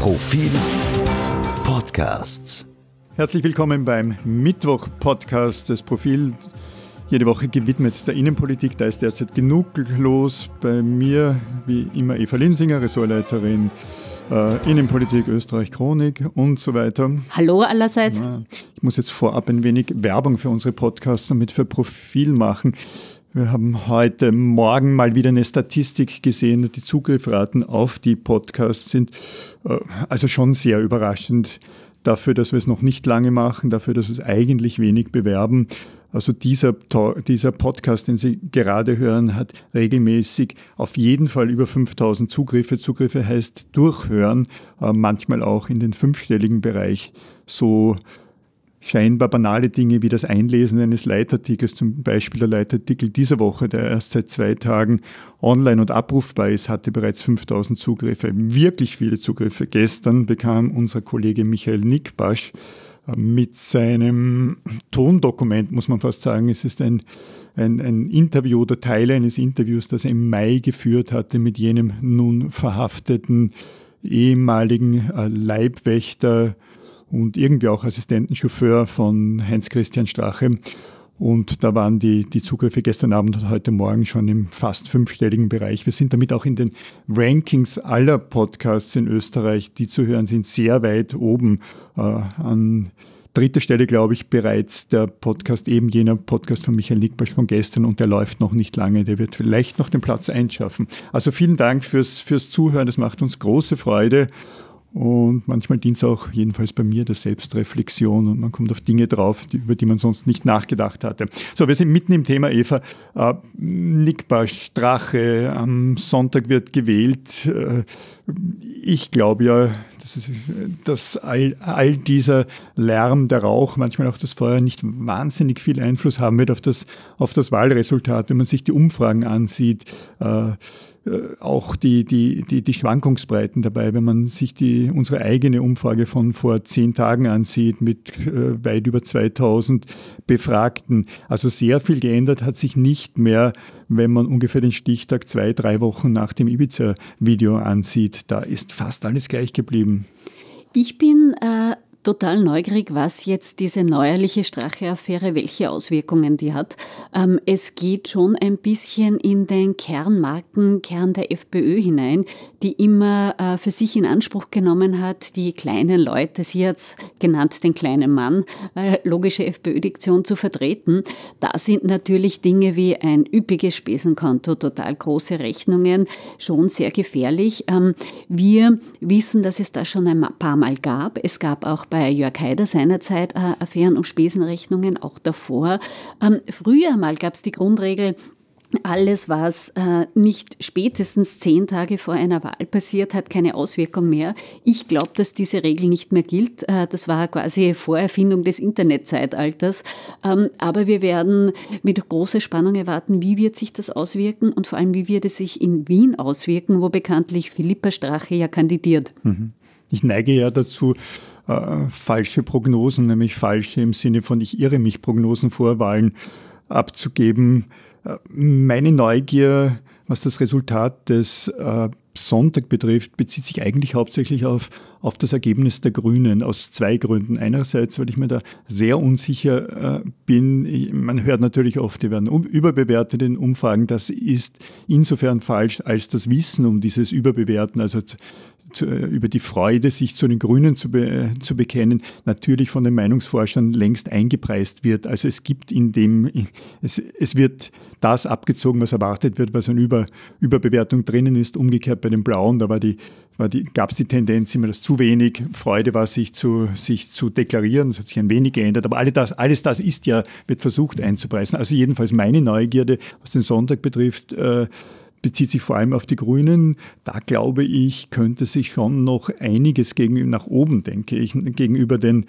Profil Podcasts. Herzlich willkommen beim Mittwoch-Podcast des Profil. Jede Woche gewidmet der Innenpolitik. Da ist derzeit genug los. Bei mir, wie immer, Eva Linsinger, Ressortleiterin äh, Innenpolitik, Österreich, Chronik und so weiter. Hallo allerseits. ich muss jetzt vorab ein wenig Werbung für unsere Podcasts und mit für Profil machen. Wir haben heute Morgen mal wieder eine Statistik gesehen. Die Zugriffraten auf die Podcasts sind äh, also schon sehr überraschend dafür, dass wir es noch nicht lange machen, dafür, dass wir es eigentlich wenig bewerben. Also dieser, dieser Podcast, den Sie gerade hören, hat regelmäßig auf jeden Fall über 5000 Zugriffe. Zugriffe heißt durchhören, äh, manchmal auch in den fünfstelligen Bereich. So scheinbar banale Dinge wie das Einlesen eines Leitartikels, zum Beispiel der Leitartikel dieser Woche, der erst seit zwei Tagen online und abrufbar ist, hatte bereits 5000 Zugriffe. Wirklich viele Zugriffe. Gestern bekam unser Kollege Michael Nickbasch äh, mit seinem Tondokument, muss man fast sagen. Es ist ein, ein, ein, Interview oder Teil eines Interviews, das er im Mai geführt hatte mit jenem nun verhafteten ehemaligen äh, Leibwächter und irgendwie auch Assistentenchauffeur von Heinz-Christian Strache. Und da waren die, die Zugriffe gestern Abend und heute Morgen schon im fast fünfstelligen Bereich. Wir sind damit auch in den Rankings aller Podcasts in Österreich, die zu hören sind, sehr weit oben. Äh, an dritter Stelle, glaube ich, bereits der Podcast, eben jener Podcast von Michael Nickbasch von gestern und der läuft noch nicht lange. Der wird vielleicht noch den Platz einschaffen. Also vielen Dank fürs, fürs Zuhören. Das macht uns große Freude. Und manchmal dient es auch, jedenfalls bei mir, der Selbstreflexion und man kommt auf Dinge drauf, die, über die man sonst nicht nachgedacht hatte. So, wir sind mitten im Thema Eva. Äh, Nickbar Strache, am Sonntag wird gewählt. Äh, ich glaube ja, dass, dass all, all dieser Lärm, der Rauch, manchmal auch das Feuer nicht wahnsinnig viel Einfluss haben wird auf das, auf das Wahlresultat, wenn man sich die Umfragen ansieht. Äh, äh, auch die, die, die, die Schwankungsbreiten dabei, wenn man sich die, unsere eigene Umfrage von vor zehn Tagen ansieht mit äh, weit über 2000 Befragten. Also sehr viel geändert hat sich nicht mehr, wenn man ungefähr den Stichtag zwei, drei Wochen nach dem Ibiza-Video ansieht. Da ist fast alles gleich geblieben. Ich bin äh total neugierig, was jetzt diese neuerliche Strache-Affäre, welche Auswirkungen die hat. Ähm, es geht schon ein bisschen in den Kernmarken, Kern der FPÖ hinein, die immer äh, für sich in Anspruch genommen hat, die kleinen Leute, sie hat es genannt, den kleinen Mann, äh, logische FPÖ-Diktion zu vertreten. Da sind natürlich Dinge wie ein üppiges Spesenkonto, total große Rechnungen, schon sehr gefährlich. Ähm, wir wissen, dass es da schon ein paar Mal gab. Es gab auch bei Jörg Haider seinerzeit äh, Affären um Spesenrechnungen, auch davor. Ähm, früher mal gab es die Grundregel, alles, was äh, nicht spätestens zehn Tage vor einer Wahl passiert, hat keine Auswirkung mehr. Ich glaube, dass diese Regel nicht mehr gilt. Äh, das war quasi Vorerfindung des Internetzeitalters. Ähm, aber wir werden mit großer Spannung erwarten, wie wird sich das auswirken und vor allem, wie wird es sich in Wien auswirken, wo bekanntlich Philippa Strache ja kandidiert. Mhm. Ich neige ja dazu, äh, falsche Prognosen, nämlich falsche im Sinne von ich irre mich Prognosen vor Wahlen abzugeben. Äh, meine Neugier, was das Resultat des äh, Sonntag betrifft, bezieht sich eigentlich hauptsächlich auf, auf das Ergebnis der Grünen aus zwei Gründen. Einerseits, weil ich mir da sehr unsicher äh, bin. Man hört natürlich oft, die werden um, überbewertet in Umfragen. Das ist insofern falsch, als das Wissen um dieses Überbewerten, also zu, zu, äh, über die Freude, sich zu den Grünen zu, be, äh, zu bekennen, natürlich von den Meinungsforschern längst eingepreist wird. Also es gibt in dem, es, es wird das abgezogen, was erwartet wird, was an über, Überbewertung drinnen ist. Umgekehrt bei den Blauen, da war die, war die, gab es die Tendenz immer, dass zu wenig Freude war, sich zu, sich zu deklarieren. Das hat sich ein wenig geändert. Aber alle das, alles das ist ja, wird versucht einzupreisen. Also jedenfalls meine Neugierde, was den Sonntag betrifft, äh, bezieht sich vor allem auf die Grünen. Da glaube ich, könnte sich schon noch einiges gegen, nach oben, denke ich, gegenüber den,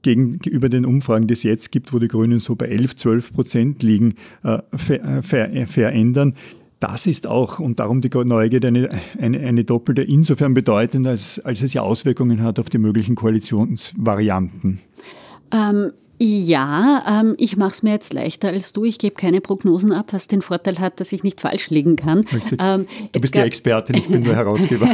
gegenüber den Umfragen, die es jetzt gibt, wo die Grünen so bei 11, 12 Prozent liegen, äh, ver, äh, ver, äh, verändern das ist auch und darum die Neugierde eine, eine, eine doppelte insofern bedeutend, als, als es ja Auswirkungen hat auf die möglichen Koalitionsvarianten. Ähm, ja, ähm, ich mache es mir jetzt leichter als du. Ich gebe keine Prognosen ab, was den Vorteil hat, dass ich nicht falsch liegen kann. Ähm, du bist die Expertin, ich bin nur Herausgeber.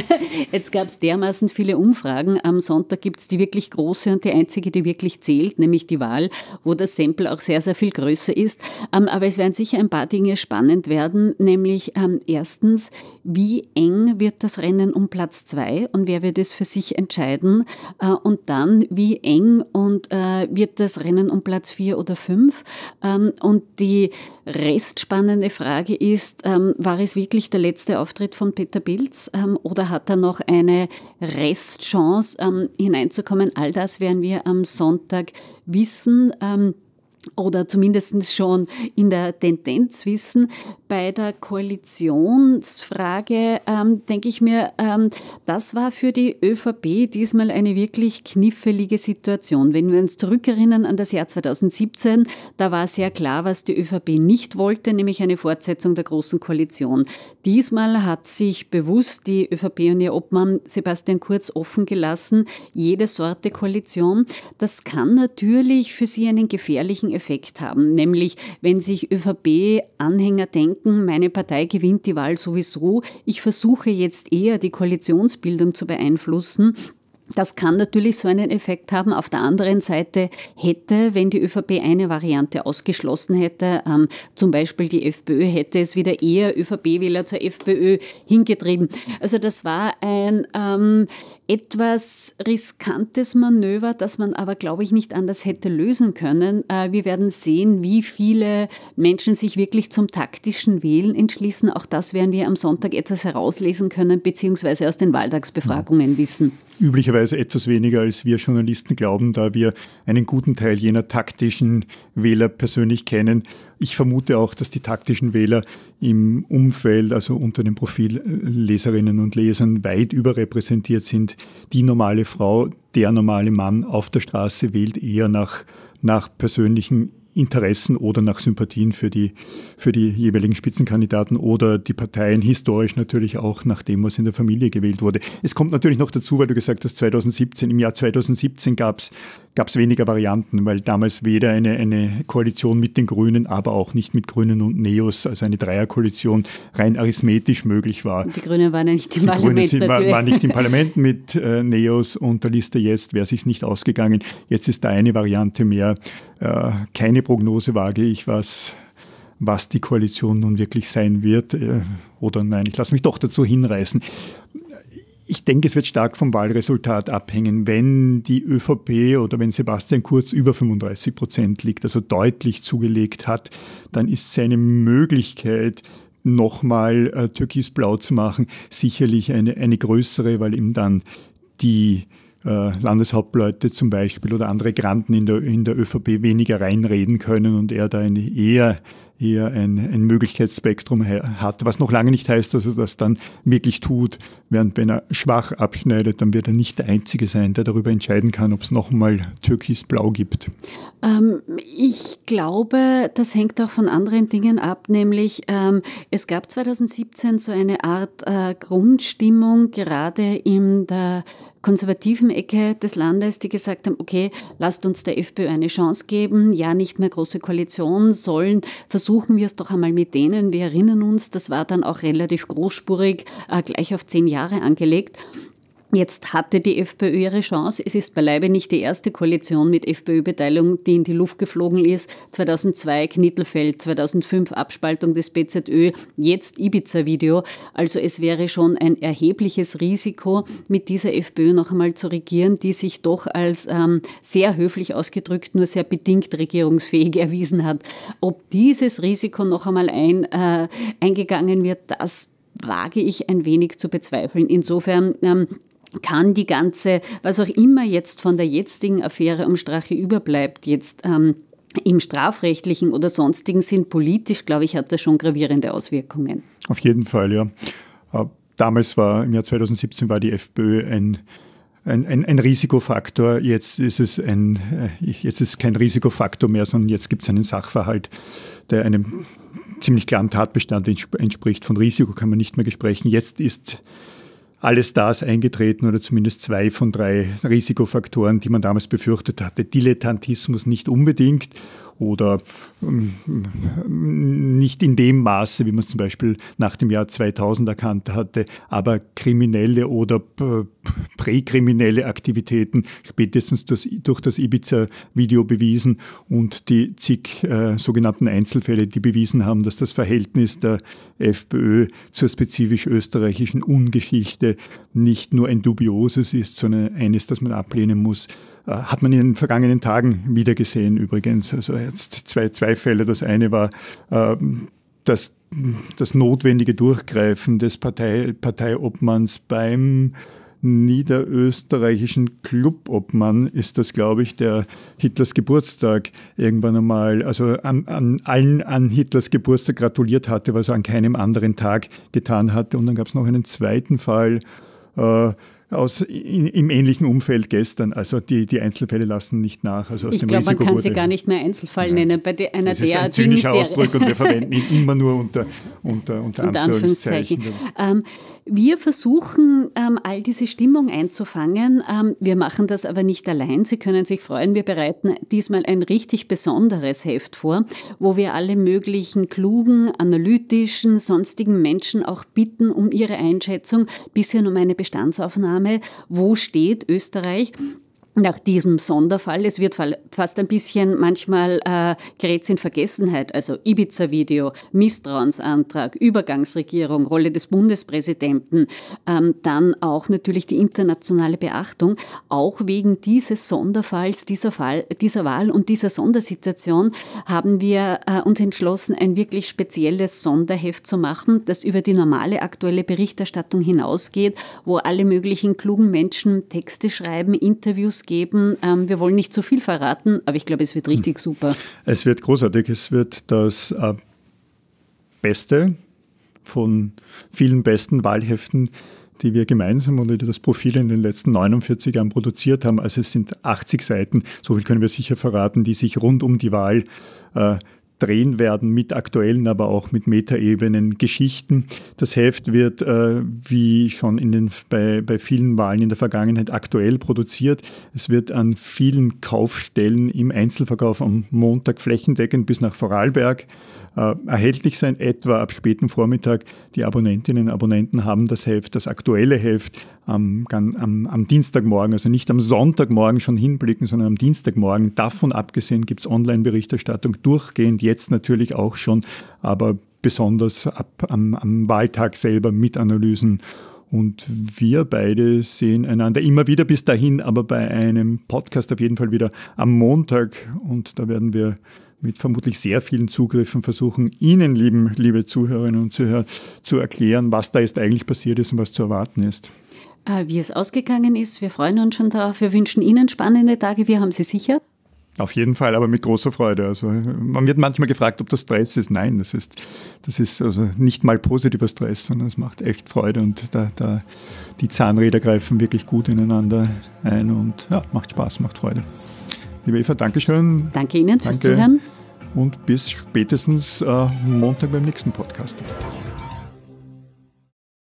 jetzt gab es dermaßen viele Umfragen. Am Sonntag gibt es die wirklich große und die einzige, die wirklich zählt, nämlich die Wahl, wo das Sample auch sehr, sehr viel größer ist. Ähm, aber es werden sicher ein paar Dinge spannend werden, nämlich ähm, erstens, wie eng wird das Rennen um Platz zwei und wer wird es für sich entscheiden? Äh, und dann, wie eng und äh, wird das Rennen einen um Platz vier oder fünf. Ähm, und die restspannende Frage ist, ähm, war es wirklich der letzte Auftritt von Peter Pilz ähm, oder hat er noch eine Restchance hineinzukommen? All das werden wir am Sonntag wissen oder zumindest schon in der Tendenz wissen. Bei der Koalitionsfrage ähm, denke ich mir, ähm, das war für die ÖVP diesmal eine wirklich kniffelige Situation. Wenn wir uns zurückerinnern an das Jahr 2017, da war sehr klar, was die ÖVP nicht wollte, nämlich eine Fortsetzung der Großen Koalition. Diesmal hat sich bewusst die ÖVP und ihr Obmann Sebastian Kurz offen gelassen, jede Sorte Koalition. Das kann natürlich für sie einen gefährlichen Effekt haben. Nämlich, wenn sich ÖVP-Anhänger denken, meine Partei gewinnt die Wahl sowieso, ich versuche jetzt eher die Koalitionsbildung zu beeinflussen, das kann natürlich so einen Effekt haben. Auf der anderen Seite hätte, wenn die ÖVP eine Variante ausgeschlossen hätte, ähm, zum Beispiel die FPÖ, hätte es wieder eher ÖVP-Wähler zur FPÖ hingetrieben. Also das war ein ähm, etwas riskantes Manöver, das man aber, glaube ich, nicht anders hätte lösen können. Äh, wir werden sehen, wie viele Menschen sich wirklich zum taktischen Wählen entschließen. Auch das werden wir am Sonntag etwas herauslesen können, beziehungsweise aus den Wahltagsbefragungen ja. wissen üblicherweise etwas weniger, als wir Journalisten glauben, da wir einen guten Teil jener taktischen Wähler persönlich kennen. Ich vermute auch, dass die taktischen Wähler im Umfeld, also unter den Profilleserinnen und Lesern, weit überrepräsentiert sind die normale Frau, der normale Mann auf der Straße wählt eher nach, nach persönlichen Interessen oder nach Sympathien für die, für die jeweiligen Spitzenkandidaten oder die Parteien historisch natürlich auch nach dem, was in der Familie gewählt wurde. Es kommt natürlich noch dazu, weil du gesagt hast, 2017, im Jahr 2017 gab es weniger Varianten, weil damals weder eine, eine Koalition mit den Grünen, aber auch nicht mit Grünen und Neos, also eine Dreierkoalition, rein arithmetisch möglich war. die Grünen waren ja nicht im die Parlament. Die Grünen war, waren nicht im Parlament mit äh, Neos und der Liste jetzt wäre sich nicht ausgegangen. Jetzt ist da eine Variante mehr, äh, keine Prognose wage ich, was, was die Koalition nun wirklich sein wird. Äh, oder nein, ich lasse mich doch dazu hinreißen. Ich denke, es wird stark vom Wahlresultat abhängen. Wenn die ÖVP oder wenn Sebastian Kurz über 35 Prozent liegt, also deutlich zugelegt hat, dann ist seine Möglichkeit, nochmal äh, türkisblau zu machen, sicherlich eine, eine größere, weil ihm dann die äh, Landeshauptleute zum Beispiel oder andere Granden in der, in der ÖVP weniger reinreden können und er da eine, eher, eher ein, ein Möglichkeitsspektrum hat, was noch lange nicht heißt, dass er das dann wirklich tut, während wenn er schwach abschneidet, dann wird er nicht der Einzige sein, der darüber entscheiden kann, ob es nochmal türkisblau gibt. Ähm, ich glaube, das hängt auch von anderen Dingen ab, nämlich ähm, es gab 2017 so eine Art äh, Grundstimmung gerade in der konservativen Ecke des Landes, die gesagt haben, okay, lasst uns der FPÖ eine Chance geben, ja, nicht mehr große Koalition sollen, versuchen wir es doch einmal mit denen. Wir erinnern uns, das war dann auch relativ großspurig, äh, gleich auf zehn Jahre angelegt. Jetzt hatte die FPÖ ihre Chance. Es ist beileibe nicht die erste Koalition mit FPÖ-Beteiligung, die in die Luft geflogen ist. 2002 Knittelfeld, 2005 Abspaltung des BZÖ, jetzt Ibiza-Video. Also es wäre schon ein erhebliches Risiko, mit dieser FPÖ noch einmal zu regieren, die sich doch als ähm, sehr höflich ausgedrückt nur sehr bedingt regierungsfähig erwiesen hat. Ob dieses Risiko noch einmal ein, äh, eingegangen wird, das wage ich ein wenig zu bezweifeln. Insofern ähm, kann die ganze, was auch immer jetzt von der jetzigen Affäre um Strache überbleibt, jetzt ähm, im strafrechtlichen oder sonstigen Sinn politisch, glaube ich, hat das schon gravierende Auswirkungen. Auf jeden Fall, ja. Äh, damals war, im Jahr 2017 war die FPÖ ein ein, ein, ein, Risikofaktor. Jetzt ist es ein, äh, jetzt ist kein Risikofaktor mehr, sondern jetzt gibt es einen Sachverhalt, der einem ziemlich klaren Tatbestand entspricht. Von Risiko kann man nicht mehr sprechen. Jetzt ist alles das eingetreten oder zumindest zwei von drei Risikofaktoren, die man damals befürchtet hatte. Dilettantismus nicht unbedingt oder ähm, nicht in dem Maße, wie man es zum Beispiel nach dem Jahr 2000 erkannt hatte, aber kriminelle oder äh, präkriminelle Aktivitäten, spätestens durch das Ibiza-Video bewiesen und die zig äh, sogenannten Einzelfälle, die bewiesen haben, dass das Verhältnis der FPÖ zur spezifisch österreichischen Ungeschichte Geschichte nicht nur ein dubioses ist, sondern eines, das man ablehnen muss. Äh, hat man in den vergangenen Tagen wieder gesehen übrigens. Also jetzt zwei, zwei Fälle. Das eine war, äh, dass das notwendige Durchgreifen des Partei, Parteiobmanns beim niederösterreichischen Clubobmann ist das, glaube ich, der Hitlers Geburtstag irgendwann einmal, also an, an allen an Hitlers Geburtstag gratuliert hatte, was er an keinem anderen Tag getan hatte. Und dann gab es noch einen zweiten Fall. Äh, aus, in, im ähnlichen Umfeld gestern. Also die, die Einzelfälle lassen nicht nach. Also aus ich glaube, man kann sie gar nicht mehr Einzelfall Nein. nennen. Bei de, einer das ist ein zynischer Ausdruck und wir verwenden ihn immer nur unter, unter, unter, unter Anführungszeichen. Anführungszeichen. Ähm, wir versuchen, ähm, all diese Stimmung einzufangen. Ähm, wir machen das aber nicht allein. Sie können sich freuen, wir bereiten diesmal ein richtig besonderes Heft vor, wo wir alle möglichen klugen, analytischen, sonstigen Menschen auch bitten um ihre Einschätzung, bisher um eine Bestandsaufnahme Maßnahme, wo steht Österreich nach diesem Sonderfall. Es wird fast ein bisschen manchmal äh, gerät in Vergessenheit, also Ibiza-Video, Misstrauensantrag, Übergangsregierung, Rolle des Bundespräsidenten, ähm, dann auch natürlich die internationale Beachtung, auch wegen dieses Sonderfalls, dieser, Fall, dieser Wahl und dieser Sondersituation haben wir äh, uns entschlossen, ein wirklich spezielles Sonderheft zu machen, das über die normale aktuelle Berichterstattung hinausgeht, wo alle möglichen klugen Menschen Texte schreiben, Interviews geben. Ähm, wir wollen nicht zu viel verraten, aber ich glaube, es wird richtig hm. super. Es wird großartig. Es wird das äh, Beste von vielen besten Wahlheften die wir gemeinsam unter das Profil in den letzten 49 Jahren produziert haben. Also es sind 80 Seiten, so viel können wir sicher verraten, die sich rund um die Wahl äh, drehen werden mit aktuellen, aber auch mit Metaebenen Geschichten. Das Heft wird, äh, wie schon in den, bei, bei vielen Wahlen in der Vergangenheit, aktuell produziert. Es wird an vielen Kaufstellen im Einzelverkauf am Montag flächendeckend bis nach Vorarlberg äh, erhältlich sein, etwa ab späten Vormittag. Die Abonnentinnen und Abonnenten haben das Heft, das aktuelle Heft, am, am, am Dienstagmorgen, also nicht am Sonntagmorgen schon hinblicken, sondern am Dienstagmorgen. Davon abgesehen gibt es Online-Berichterstattung durchgehend jetzt natürlich auch schon, aber besonders ab, am, am Wahltag selber mit Analysen. Und wir beide sehen einander immer wieder bis dahin, aber bei einem Podcast auf jeden Fall wieder am Montag. Und da werden wir mit vermutlich sehr vielen Zugriffen versuchen, Ihnen, lieben, liebe Zuhörerinnen und Zuhörer, zu erklären, was da jetzt eigentlich passiert ist und was zu erwarten ist. Äh, wie es ausgegangen ist, wir freuen uns schon darauf. Wir wünschen Ihnen spannende Tage. Wir haben Sie sicher. Auf jeden Fall, aber mit großer Freude. Also man wird manchmal gefragt, ob das Stress ist. Nein, das ist, das ist also nicht mal positiver Stress, sondern es macht echt Freude und da, da, die Zahnräder greifen wirklich gut ineinander ein und ja, macht Spaß, macht Freude. Liebe Eva, Dankeschön. Danke Ihnen danke. fürs Zuhören. Und bis spätestens äh, Montag beim nächsten Podcast.